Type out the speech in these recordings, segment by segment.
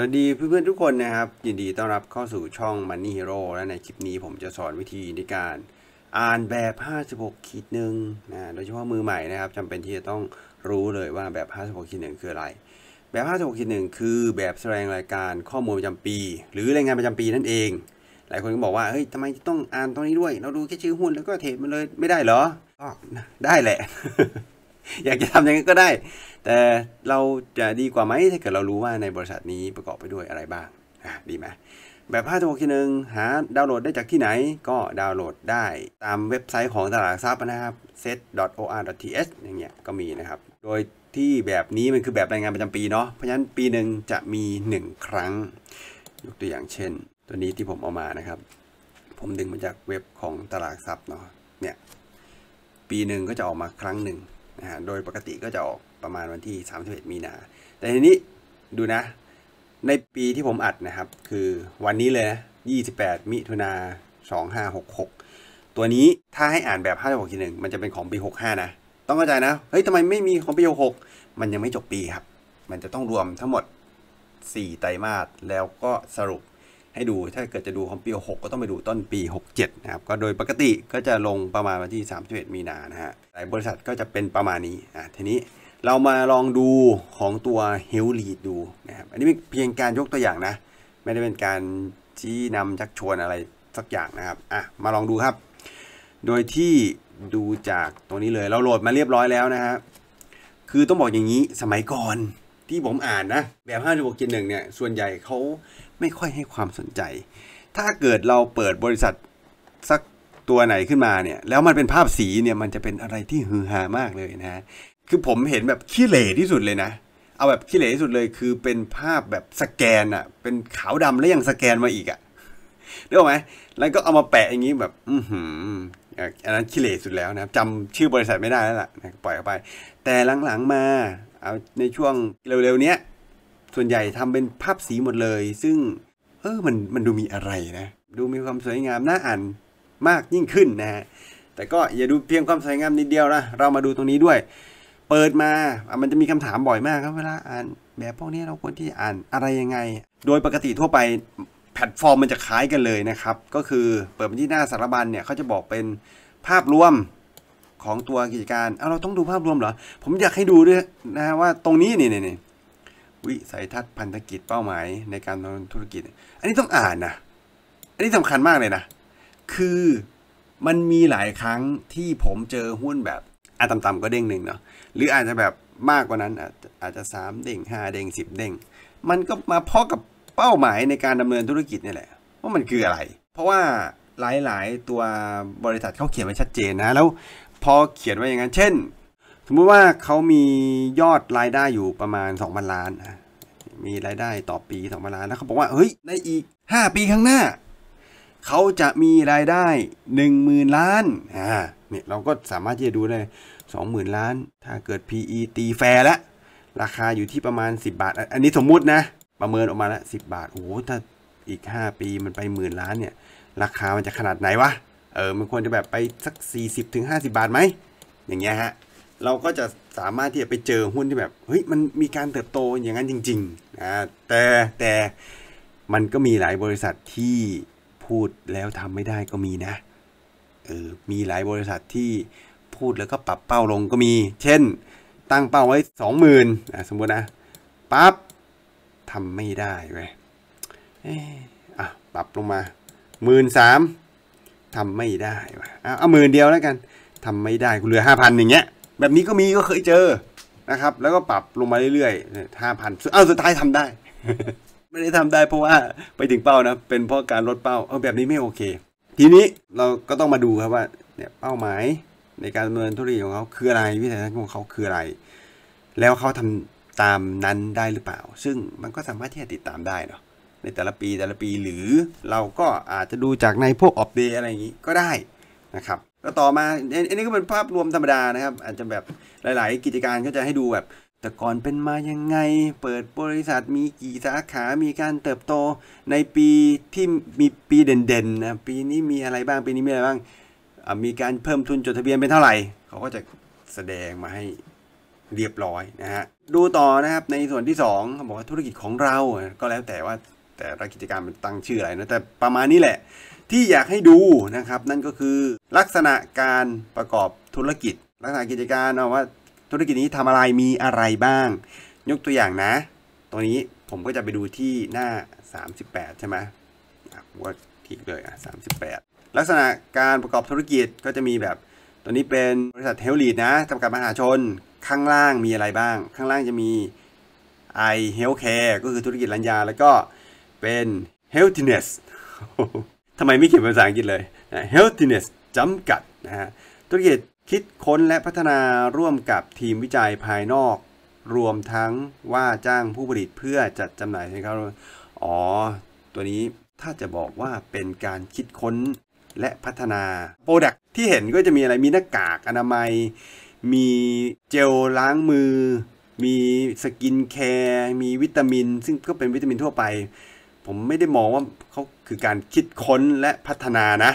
สวัสดีเพื่อนๆทุกคนนะครับ ยินดีต้อนรับเข้าสู่ช่อง Money Hero และในคลิปนี้ผมจะสอนวิธีในการอ่านแบบ 56ขีดหนึ่งนะโดยเฉพาะมือใหม่นะครับจำเป็นที่จะต้องรู้เลยว่าแบบ 56ขีดหนึ่งคืออะไร แบบ 56ขีดหนึ่งคือแบบแสดงรายการข้อมูลประจำปี หรือรายงานประจำปีนั่นเอง หลายคนก็บอกว่าเฮ้ยทำไมต้องอ่านตรงนี้ด้วย เราดูแค่ชื่อหุ้นแล้วก็เทรดมันเลยไม่ได้เหรอก็ได้แหละอยากจะทำอย่างนั้นก็ได้ แต่เราจะดีกว่าไหม ถ้าเกิดเรารู้ว่าในบริษัทนี้ประกอบไปด้วยอะไรบ้าง ดีไหม แบบ5ตัวคีหนึ่งหาดาวน์โหลดได้จากที่ไหน ก็ดาวน์โหลดได้ตามเว็บไซต์ของตลาดทรัพย์นะครับ set.or.th อย่างเงี้ย ก็มีนะครับ โดยที่แบบนี้มันคือแบบรายงานประจำปีเนาะ เพราะฉะนั้นปีหนึ่งจะมี 1 ครั้ง ยกตัวอย่างเช่น ตัวนี้ที่ผมเอามานะครับ ผมดึงมาจากเว็บของตลาดทรัพย์เนาะ เนี่ยปีหนึ่งก็จะออกมาครั้งหนึ่งนะฮะโดยปกติก็จะออกประมาณวันที่ 31 มีนา แต่ทีนี้ดูนะ ในปีที่ผมอัดนะครับคือวันนี้เลยนะ28 มิถุนา 2566 ตัวนี้ถ้าให้อ่านแบบ 5 6งมันจะเป็นของปี 65 นะ ต้องเข้าใจนะ เฮ้ยทำไมไม่มีของปี 66 มันยังไม่จบปีครับ มันจะต้องรวมทั้งหมด 4 ไตรมาส แล้วก็สรุปให้ดูถ้าเกิดจะดูของปี6ก็ต้องไปดูต้นปี 67 นะครับก็โดยปกติก็จะลงประมาณวันที่ 31 มีนานะฮะหลายบริษัทก็จะเป็นประมาณนี้อ่ะทีนี้เรามาลองดูของตัวเฮลลีดดูนะครับ อันนี้เพียงการยกตัวอย่างนะ ไม่ได้เป็นการที่นำชักชวนอะไรสักอย่างนะครับ อ่ะมาลองดูครับ โดยที่ดูจากตรงนี้เลยเราโหลดมาเรียบร้อยแล้วนะฮะคือต้องบอกอย่างนี้สมัยก่อนที่ผมอ่านนะแบบ 5 6กินหนึ่งเนี่ยส่วนใหญ่เขาไม่ค่อยให้ความสนใจ ถ้าเกิดเราเปิดบริษัทสักตัวไหนขึ้นมาเนี่ย แล้วมันเป็นภาพสีเนี่ยมันจะเป็นอะไรที่ฮือฮามากเลยนะคือผมเห็นแบบขี้เหร่ที่สุดเลยนะเอาแบบขี้เหร่ที่สุดเลย คือเป็นภาพแบบสแกนอะเป็นขาวดำแล้วยังสแกนมาอีกอะรู้ไหมแล้วก็เอามาแปะอย่างนี้แบบ อือหืออันนั้นขี้เหร่สุดแล้วนะจำจำชื่อบริษัทไม่ได้แล้วล่ะปล่อยข้าไป แต่หลังๆมาเอาในช่วงเร็วๆ เนี้ย ส่วนใหญ่ทำเป็นภาพสีหมดเลย ซึ่งเออ มันมันดูมีอะไรนะ ดูมีความสวยงาม น่าอ่านมากยิ่งขึ้นนะฮะ แต่ก็อย่าดูเพียงความสวยงามนิดเดียวนะ เรามาดูตรงนี้ด้วย เปิดมามันจะมีคำถามบ่อยมาก ครับ เวลาอ่านแบบพวกนี้เราควรที่อ่านอะไรยังไง โดยปกติทั่วไปแพลตฟอร์มมันจะคล้ายกันเลยนะครับ ก็คือเปิดไปที่หน้าสารบัญเนี่ยเขาจะบอกเป็นภาพรวมของตัวกิจการ เอาเราต้องดูภาพรวมเหรอ ผมอยากให้ดูด้วยนะว่าตรงนี้นี่นี่วิสัยทัศน์พันธกิจเป้าหมายในการทำธุรกิจ อันนี้ต้องอ่านนะ อันนี้สำคัญมากเลยนะ คือมันมีหลายครั้งที่ผมเจอหุ้นแบบอ่ะต่ำๆก็เด้งหนึ่งเนาะ หรืออาจจะแบบมากกว่านั้น อาจจะสามเด้งห้าเด้งสิบเด้ง มันก็มาพอกับเป้าหมายในการดำเนินธุรกิจนี่แหละ ว่ามันคืออะไร เพราะว่าหลายๆ ตัวบริษัทเขาเขียนไว้ชัดเจนนะแล้วพอเขียนไว้อย่างนั้น เช่น สมมุติว่าเขามียอดรายได้อยู่ประมาณ2 0 0นล้าน มีรายได้ต่อปี2องพล้าน แล้วเขาบอกว่าเฮ้ย ในอีก 5 ปีข้างหน้า เขาจะมีรายได้ 10,000 ล้าน อ่าเนี่ยเราก็สามารถที่จะดูได้20,000 ล้าน ถ้าเกิด PE ตีแฟร์แล้ว ราคาอยู่ที่ประมาณ 10 บาท อันนี้สมมุตินะประเมินออกมาแล้ว 10 บาท โอ้โหถ้าอีก 5 ปีมันไปหมื่นล้านเนี่ยราคามันจะขนาดไหนวะเออ มันควรจะแบบไปสัก40-50ถึงห้บาทไหมอย่างเงี้ยฮะ เราก็จะสามารถที่จะไปเจอหุ้นที่แบบเฮ้ยมันมีการเติบโตอย่างนั้นจริงๆนะแต่แต่มันก็มีหลายบริษัทที่พูดแล้วทำไม่ได้ก็มีนะ เออมีหลายบริษัทที่พูดแล้วก็ปรับเป้าลงก็มี เช่น ตั้งเป้าไว้สองหมื่นะสมมตินะปั๊บทำไม่ได้เว้ยอ่ะปรับลงมาหมื่นสามทำไม่ได้วะเอาหมื่นเดียวแล้วกัน ทำไม่ได้เหลือห้าพันอย่างเงี้ย แบบนี้ก็มีก็เคยเจอนะครับ แล้วก็ปรับลงมาเรื่อยๆห้าพันเอาสุดท้ายทำได้ ไม่ได้ทำได้เพราะว่าไปถึงเป้านะ เป็นเพราะการลดเป้าเอาแบบนี้ไม่โอเค ทีนี้เราก็ต้องมาดูครับว่าเนี่ยเป้าหมายในการดำเนินธุรกิจของเขาคืออะไร วิสัยทัศน์ของเขาคืออะไร แล้วเขาทำตามนั้นได้หรือเปล่า ซึ่งมันก็สามารถที่จะติดตามได้เนาะในแต่ละปีแต่ละปีหรือเราก็อาจจะดูจากในพวกออฟเดย์อะไรอย่างนี้ก็ได้นะครับแล้วต่อมา อันนี้ก็เป็นภาพรวมธรรมดานะครับอาจจะแบบหลาย ๆ กิจการก็จะให้ดูแบบ แต่ก่อนเป็นมายังไง เปิดบริษัทมีกี่สาขา มีการเติบโตในปีที่มีปีเด่น ๆ นะปีนี้มีอะไรบ้างปีนี้มีอะไรบ้างมีการเพิ่มทุนจดทะเบียนเป็นเท่าไหร่เขาก็จะแสดงมาให้เรียบร้อยนะฮะดูต่อนะครับในส่วนที่2เขาบอกว่าธุรกิจของเรา ก็แล้วแต่ว่าแต่ละกิจการมันตั้งชื่ออะไรนะแต่ประมาณนี้แหละที่อยากให้ดูนะครับ นั่นก็คือลักษณะการประกอบธุรกิจ ลักษณะกิจการเอาว่า ธุรกิจนี้ทำอะไรมีอะไรบ้างยกตัวอย่างนะ ตรงนี้ผมก็จะไปดูที่หน้า 38 ใช่ไหมว่าทลิกเลยอ่ะ38 ลักษณะการประกอบธุรกิจก็จะมีแบบตัวนี้เป็นบริษัทเฮลลีดนะจำกัดมหาชนข้างล่างมีอะไรบ้าง ข้างล่างจะมี i healthcare ก็คือธุรกิจรัญญาแล้วก็เป็น healthiness ทำไมไม่เขียนภาษาอังกฤษเลย healthiness จำกัด นะฮะธุรกิจคิดค้นและพัฒนาร่วมกับทีมวิจัยภายนอก รวมทั้งว่าจ้างผู้ผลิตเพื่อจัดจำหน่ายใหนค้าอ๋อ ตัวนี้ถ้าจะบอกว่าเป็นการคิดค้นและพัฒนา โปรดักที่เห็นก็จะมีอะไร มีหน้ากากอนามัย มีเจลล้างมือ มีสกินแคร์ มีวิตามิน ซึ่งก็เป็นวิตามินทั่วไปผมไม่ได้มองว่าเขาคือการคิดค้นและพัฒนานะ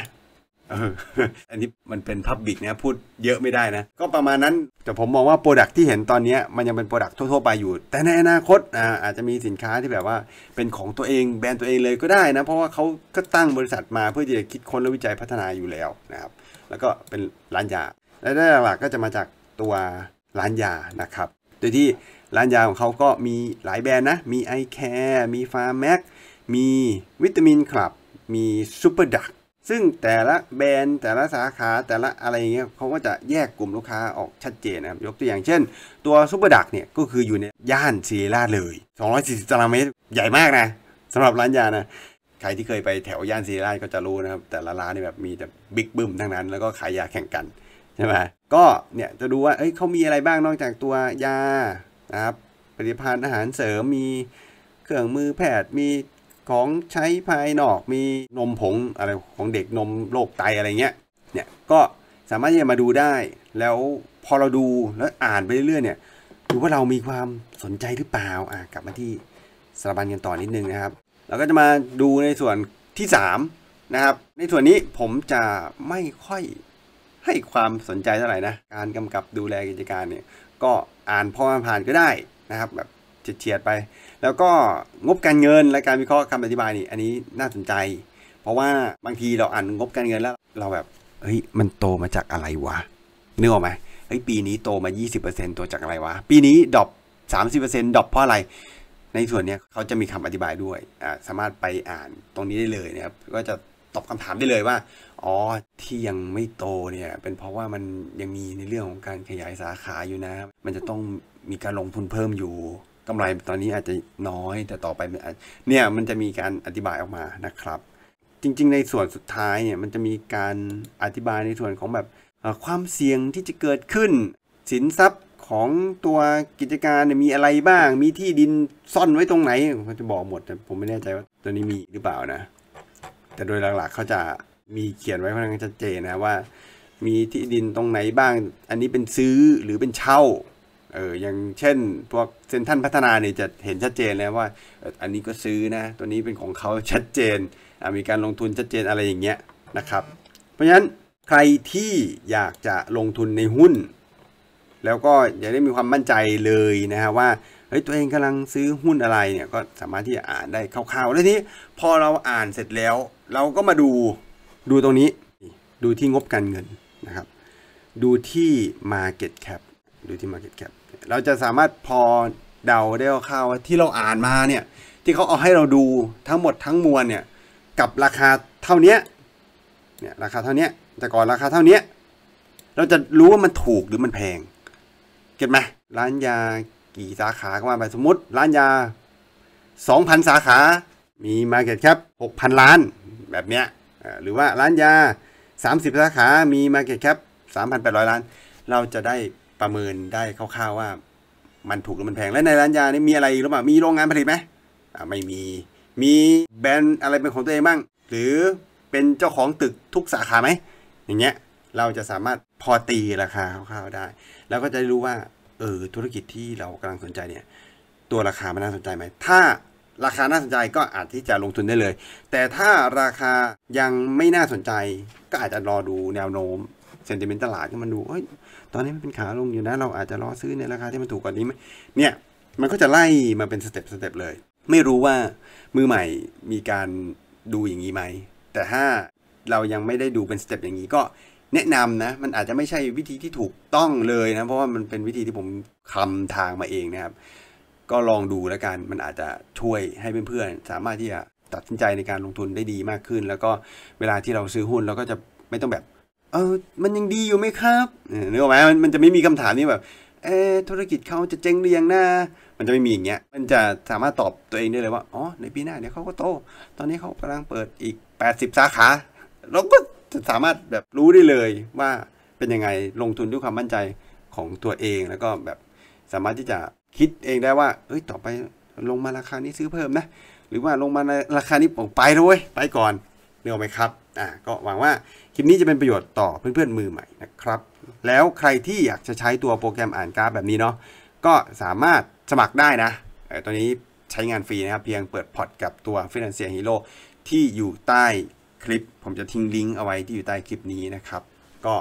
อันนี้มันเป็นพับบิกนะพูดเยอะไม่ได้นะ ก็ประมาณนั้นแต่ผมมองว่าโปรดักที่เห็นตอนนี้มันยังเป็นโปรดักทั่วๆไปอยู่ แต่ในอนาคตอาจจะมีสินค้าที่แบบว่าเป็นของตัวเองแบรนด์ตัวเองเลยก็ได้นะเพราะว่าเขาก็ตั้งบริษัทมาเพื่อที่จะคิดค้นและวิจัยพัฒนาอยู่แล้วนะครับแล้วก็เป็นร้านยาและได้หลักก็จะมาจากตัวร้านยานะครับโดยที่ร้านยาของเขาก็มีหลายแบรนด์นะมี iCare มี f a r m a c มีวิตามินคลับมีซูเปอร์ดักซึ่งแต่ละแบรนด์แต่ละสาขาแต่ละอะไรเงี้ยเขาก็จะแยกกลุ่มลูกค้าออกชัดเจนนะครับ ยกตัวอย่างเช่นตัวซูเปอร์ดักเนี่ย ก็คืออยู่ในย่านซีราเลย 240ตารางเมตรใหญ่มากนะสำหรับร้านยานะ ใครที่เคยไปแถวย่านซีราก็จะรู้นะครับ แต่ละร้านนี่แบบมีแต่บิ๊กบึ้มทั้งนั้น แล้วก็ขายยาแข่งกันใช่ไหมก็เนี่ยจะดูว่าเอ้ยเขามีอะไรบ้างนอกจากตัวยานะครับผลิตภัณฑ์อาหารเสริมมีเครื่องมือแพทย์มีของใช้ภายนอกมีนมผงอะไรของเด็กนมโรคไตอะไรเงี้ยเนี่ยก็สามารถที่จะมาดูได้ แล้วพอเราดูแล้วอ่านไปเรื่อยๆเนี่ยดูว่าเรามีความสนใจหรือเปล่าอ่ะกลับมาที่สารบัญกันต่อนิดนึงนะครับเราก็จะมาดูในส่วนที่3นะครับในส่วนนี้ผมจะไม่ค่อยให้ความสนใจเท่าไหร่นะการกำกับดูแลกิจการเนี่ยก็อ่านพอผ่านก็ได้นะครับแบบเฉียดไปแล้วก็งบการเงินและการวิเคราะห์คำอธิบายนี่ อันนี้น่าสนใจ เพราะว่าบางทีเราอ่านงบการเงินแล้วเราแบบเฮ้ยมันโตมาจากอะไรวะนึกออกไหมเฮ้ยปีนี้โตมา 20%ตัวจากอะไรวะ ปีนี้ดอป30%ดรอปเพราะอะไร ในส่วนนี้เขาจะมีคำอธิบายด้วยอ่าสามารถไปอ่านตรงนี้ได้เลยนะครับก็จะตอบคำถามได้เลยว่า อ๋อที่ยังไม่โตเนี่ย เป็นเพราะว่ามันยังมีในเรื่องของการขยายสาขาอยู่นะ มันจะต้องมีการลงทุนเพิ่มอยู่กำไรตอนนี้อาจจะน้อยแต่ต่อไป เนี่ยมันจะมีการอธิบายออกมานะครับ จริง ๆ ในส่วนสุดท้ายเนี่ยมันจะมีการอธิบายในส่วนของแบบความเสี่ยงที่จะเกิดขึ้น สินทรัพย์ของตัวกิจการมีอะไรบ้าง มีที่ดินซ่อนไว้ตรงไหนเขาจะบอกหมดแต่ผมไม่แน่ใจว่าตัวนี้มีหรือเปล่านะ แต่โดยหลักๆเขาจะมีเขียนไว้ค่อนข้างชัดเจนนะว่า มีที่ดินตรงไหนบ้าง อันนี้เป็นซื้อหรือเป็นเช่าเอออย่างเช่นพวกเซนทันพัฒนาเนี่ยจะเห็นชัดเจนแล้ว่า อันนี้ก็ซื้อนะตัวนี้เป็นของเขาชัดเจนมีการลงทุนชัดเจนอะไรอย่างเงี้ยนะครับเพราะฉะนั้นใครที่อยากจะลงทุนในหุ้น แล้วก็อยากได้มีความมั่นใจเลยนะฮะว่าเฮ้ยตัวเองกำลังซื้อหุ้นอะไรเนี่ยก็สามารถที่จะอ่านได้คร่าวๆแล้วนี้พอเราอ่านเสร็จแล้ว เราก็มาดูดูตรงนี้ดูที่งบการเงินนะครับดูที่ market cap ดูที่ market cap เราจะสามารถพอเดาได้เร่าว่าที่เราอ่านมาเนี่ยที่เขาเอาให้เราดูทั้งหมดทั้งมวลเนี่ยกับราคาเท่านี้เนี่ยราคาเท่านี้แต่ก่อนราคาเท่านี้เราจะรู้ว่ามันถูกหรือมันแพงเก็ตไหมร้านยากี่สาขาก็ว่าไปสมมติ ร้านยา2,000สาขา มีมาเก็ตแคป6,000 ล้านแบบเนี้ยหรือว่าร้านยา 30สาขา มีมาเก็ตแคป3,800 ล้าน เราจะได้ประเมินได้คร่าวๆ ว่ามันถูกหรือมันแพงและในร้านยานี่มีอะไรหรือเปล่ามีโรงงานผลิตไหมอ่าไม่มีมีแบรนด์อะไรเป็นของตัวเองบ้างหรือเป็นเจ้าของตึกทุกสาขาไหมอย่างเงี้ยเราจะสามารถพอตีราคาคร่าวๆได้ แล้วก็จะรู้ว่าเออธุรกิจที่เรากำลังสนใจเนี่ยตัวราคามันน่าสนใจไหมถ้าราคาน่าสนใจก็อาจที่จะลงทุนได้เลย แต่ถ้าราคายังไม่น่าสนใจ ก็อาจจะรอดูแนวโน้ม เซนติเมนต์ตลาดก็มันดูเฮ้ยตอนนี้มันเป็นขาลงอยู่นะเราอาจจะรอซื้อในราคาที่มันถูกกว่านี้ไหมเนี่ยมันก็จะไล่มาเป็นสเต็ปสเต็ปเลย ไม่รู้ว่ามือใหม่มีการดูอย่างนี้ไหม แต่ถ้าเรายังไม่ได้ดูเป็นสเต็ปอย่างนี้ก็แนะนำนะมันอาจจะไม่ใช่วิธีที่ถูกต้องเลยนะเพราะว่ามันเป็นวิธีที่ผมคำทางมาเองนะครับ ก็ลองดูแล้วกันมันอาจจะช่วยให้เพื่อนๆสามารถที่จะตัดสินใจในการลงทุนได้ดีมากขึ้น แล้วก็เวลาที่เราซื้อหุ้นเราก็จะไม่ต้องแบบเออมันยังดีอยู่ไหมครับนึกออกไหมมันมันจะไม่มีคำถามนี้แบบ เออธุรกิจเขาจะเจ๊งหรือยังนะ มันจะไม่มีอย่างเงี้ย มันจะสามารถตอบตัวเองได้เลยว่า อ๋อ ในปีหน้าเดี๋ยวเขาก็โต ตอนนี้เขากำลังเปิดอีก 80 สาขา เราก็จะสามารถแบบรู้ได้เลยว่าเป็นยังไง ลงทุนด้วยความมั่นใจของตัวเอง แล้วก็แบบสามารถที่จะคิดเองได้ว่าเอ้ย ต่อไปลงมาราคานี้ซื้อเพิ่มนะ หรือว่าลงมาในราคานี้ผมไปเลยไปก่อนเนอะไหมครับ อ่า ก็หวังว่าคลิปนี้จะเป็นประโยชน์ต่อเพื่อนๆมือใหม่นะครับ แล้วใครที่อยากจะใช้ตัวโปรแกรมอ่านการาฟแบบนี้เนาะ ก็สามารถสมัครได้นะตอนนี้ใช้งานฟรีนะครับ เพียงเปิดพอร์ตกับตัว Financial Hero ที่อยู่ใต้คลิป ผมจะทิ้งลิงก์เอาไว้ที่อยู่ใต้คลิปนี้นะครับ ก็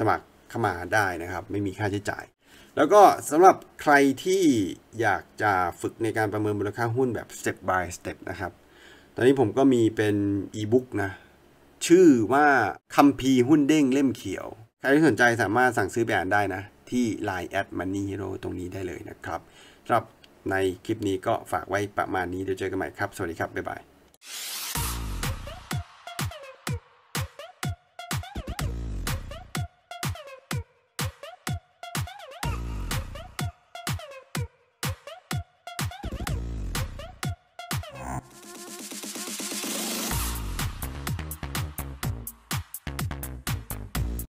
สมัครเข้ามาได้นะครับ ไม่มีค่าใช้จ่าย แล้วก็สำหรับใครที่อยากจะฝึกในการประเมินมูลค่าหุ้นแบบ step by step นะครับตอนนี้ผมก็มีเป็นอีบุ๊กนะ ชื่อว่าคัมพีหุ้นเด้งเล่มเขียว ใครที่สนใจสามารถสั่งซื้อไปอ่านได้นะ ที่ Line แอดมันนี่ฮีโร่ตรงนี้ได้เลยนะครับสำหรับในคลิปนี้ก็ฝากไว้ประมาณนี้ เดี๋ยวเจอกันใหม่ครับ สวัสดีครับ บ๊ายบาย